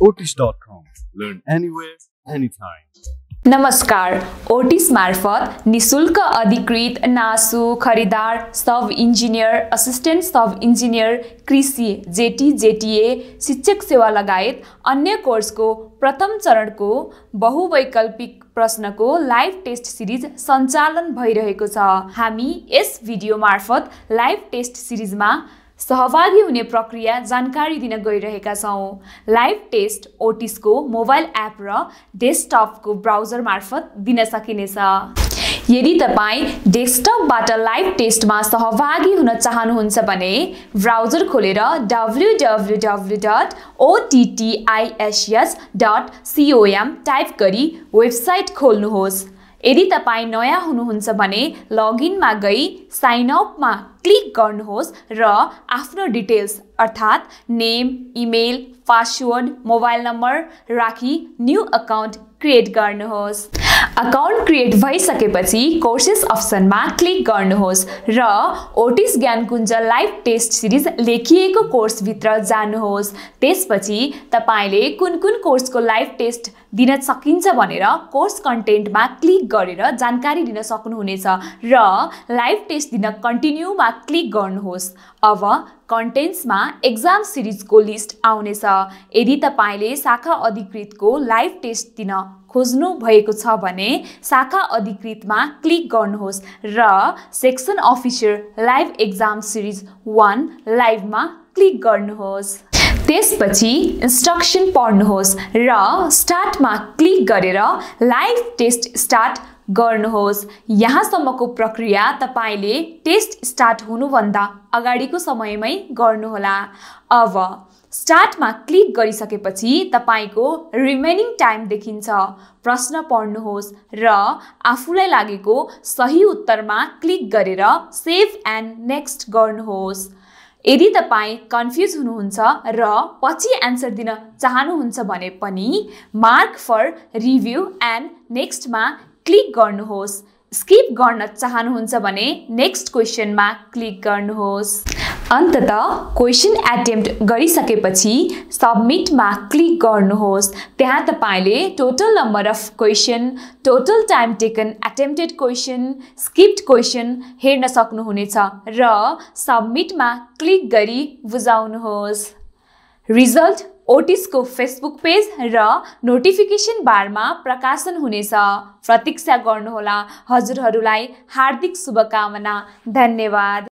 otis.com. Learn anywhere, anytime. नमस्कार ओटिस मार्फत निशुल्क अधिकृत नासु खरिदार sub engineer assistant sub engineer कृषि जेटी जेटिए शिक्षक सेवा लगायत अन्य कोर्सको प्रथम चरणको बहुवैकल्पिक प्रश्नको लाइभ टेस्ट सिरिज सञ्चालन भइरहेको छ हामी यस भिडियो मार्फत लाइभ टेस्ट सिरिजमा सहभागी हुने प्रक्रिया जानकारी दिन गइरहेका छौँ लाइभ टेस्ट ओटिसको मोबाइल एप र डेस्कटपको ब्राउजर मार्फत दिन सकिनेछ यदि तपाईँ डेस्कटपबाट लाइभ टेस्टमा सहभागी हुन चाहनुहुन्छ भने ब्राउजर खोलेर W W W dot O T T I S S dot com type गरी वेबसाइट खोल्नुहोस् यदि तपाईँ नयाँ हुनुहुन्छ भने लगइनमा गई साइनअपमा क्लिक गर्नुहोस् र आफ्नो डिटेल्स अर्थात् name email password mobile number राखी न्यू अकाउन्ट क्रिएट गर्नुहोस् अकाउन्ट क्रिएट भइसकेपछि कोर्सेस अप्सनमा क्लिक गर्नुहोस् र ओटिस ज्ञानकुञ्ज लाइभ टेस्ट सिरिज लेखिएको कोर्सभित्र जानुहोस् त्यसपछि तपाईँले कुन कुन कोर्सको लाइभ टेस्ट दिन सकिन्छ भनेर कोर्स कन्टेन्टमा क्लिक गरेर जानकारी दिन सक्नुहुनेछ र लाइभ टेस्ट दिन कन्टिन्यूमा क्लिक गर्नुहोस् अब कन्टेन्ट्समा एक्जाम सिरिजको लिस्ट आउनेछ यदि तपाईँले शाखा अधिकृतको लाइभ टेस्ट दिन खोज्नु भएको छ भने शाखा अधिकृतमा क्लिक गर्नुहोस् र section officer live exam series one लाइभमा क्लिक गर्नुहोस् त्यसपछि इन्स्ट्रक्सन पढ्नुहोस् र स्टार्टमा क्लिक गरेर लाइभ टेस्ट स्टार्ट गर्नुहोस् यहाँसम्मको प्रक्रिया तपाईँले टेस्ट स्टार्ट हुनुभन्दा अगाडिको समयमै गर्नुहोला अब स्टार्टमा क्लिक गरिसकेपछि तपाईँको रिमेनिङ टाइम देखिन्छ प्रश्न पढ्नुहोस् र आफूलाई लागेको सही उत्तरमा क्लिक गरेर सेभ एन्ड नेक्स्ट गर्नुहोस् यदि तपाईँ कन्फ्युज हुनुहुन्छ र पछि एन्सर दिन चाहनुहुन्छ भने पनि मार्क फर रिभ्यू एन्ड नेक्स्टमा क्लिक गर्नुहोस् स्किप गर्न चाहनुहुन्छ भने नेक्स्ट क्वेसनमा क्लिक गर्नुहोस् अन्तत क्वेसन एटेम्प्ट गरिसकेपछि सबमिटमा क्लिक गर्नुहोस् त्यहाँ तपाईँले total number of question total time taken attempted question skipped question हेर्न सक्नुहुनेछ र सबमिटमा क्लिक गरी बुझाउनुहोस् रिजल्ट ओटिसको फेसबुक पेज र नोटिफिकेसन बारमा प्रकाशन हुनेछ प्रतीक्षा गर्नुहोला हजुरहरूलाई हार्दिक शुभकामना धन्यवाद